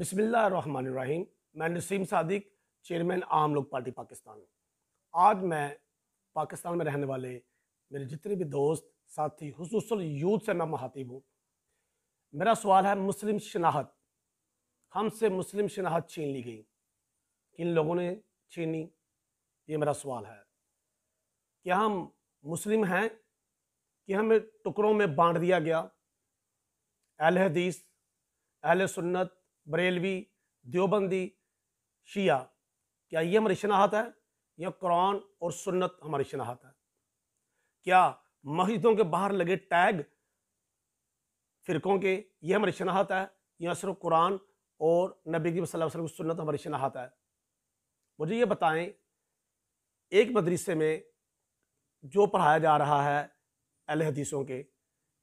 बिसमीम मैं नसीम सादिक चेयरमैन आम लोग पार्टी पाकिस्तान आज मैं पाकिस्तान में रहने वाले मेरे जितने भी दोस्त साथी खसूस यूथ से मैं महातिब हूँ मेरा सवाल है मुस्लिम शनाहत हमसे मुस्लिम शनाहत छीन ली गई किन लोगों ने छीनी ये मेरा सवाल है क्या हम मुस्लिम हैं कि हमें टुकड़ों में बांट दिया गया अहल हदीस अहल सुन्नत बरेलवी देवबंदी शिया क्या ये हमारी शनाहत है या कुरान और सुन्नत हमारी शनाहत है क्या मस्जिदों के बाहर लगे टैग फ़िरक़ों के ये हमारी शनाहत है या सिर्फ कुरान और नबी की वसल्लम की सुन्नत हमारी शनाहत है मुझे ये बताएं एक मदरसे में जो पढ़ाया जा रहा है अहल हदीसों के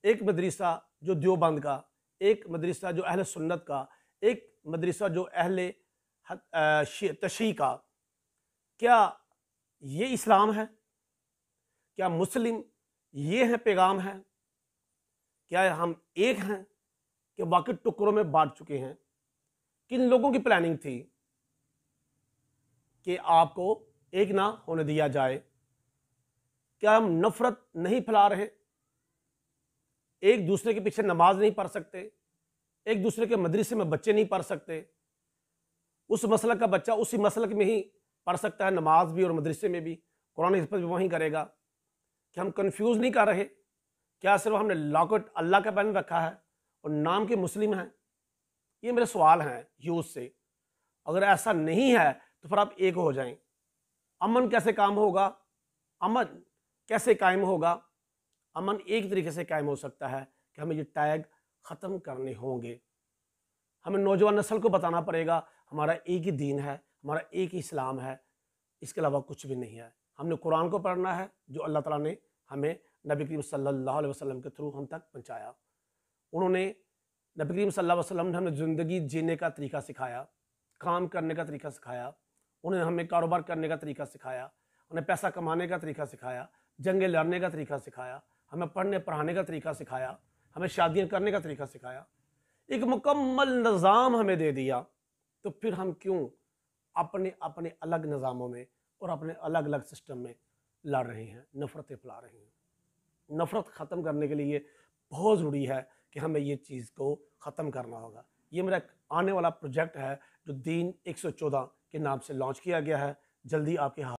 एक मदरसा जो देवबंद का एक मदरसा जो अहल सुन्नत का एक मदरसा जो अहल तशी का क्या ये इस्लाम है क्या मुस्लिम ये हैं पैगाम है क्या हम एक हैं कि बाकी टुकड़ों में बांट चुके हैं किन लोगों की प्लानिंग थी कि आपको एक ना होने दिया जाए क्या हम नफ़रत नहीं फैला रहे एक दूसरे के पीछे नमाज नहीं पढ़ सकते एक दूसरे के मदरसे में बच्चे नहीं पढ़ सकते उस मसल का बच्चा उसी मसल में ही पढ़ सकता है नमाज भी और मदरसे में भी कुरान हिस्पत भी वहीं करेगा कि हम कन्फ्यूज़ नहीं कर रहे क्या सिर्फ हमने लॉकट अल्लाह का बहन रखा है और नाम के मुस्लिम हैं ये मेरे सवाल हैं यूज से अगर ऐसा नहीं है तो फिर आप एक हो जाएं अमन कैसे काम होगा अमन कैसे कायम होगा अमन एक तरीके से कायम हो सकता है कि हमें ये टैग ख़त्म करने होंगे हमें नौजवान नस्ल को बताना पड़ेगा हमारा एक ही दीन है हमारा एक ही इस्लाम है इसके अलावा कुछ भी नहीं है हमने कुरान को पढ़ना है जो अल्लाह ताला ने हमें नबी करीम सल्लल्लाहु अलैहि वसल्लम के थ्रू हम तक पहुंचाया उन्होंने नबी करीम सल्लल्लाहु अलैहि वसल्लम ने हमें ज़िंदगी जीने का तरीका सिखाया काम करने का तरीका सिखाया उन्होंने हमें कारोबार करने का तरीका सिखाया उन्हें पैसा कमाने का तरीका सिखाया जंगे लड़ने का तरीका सिखाया हमें पढ़ने पढ़ाने का तरीका सिखाया हमें शादियाँ करने का तरीका सिखाया एक मुकम्मल निज़ाम हमें दे दिया तो फिर हम क्यों अपने अपने अलग निज़ामों में और अपने अलग अलग सिस्टम में लड़ रहे हैं नफ़रतें फैला रहे हैं नफ़रत ख़त्म करने के लिए बहुत ज़रूरी है कि हमें ये चीज़ को ख़त्म करना होगा ये मेरा आने वाला प्रोजेक्ट है जो दीन 114 के नाम से लॉन्च किया गया है जल्दी आपके हाथ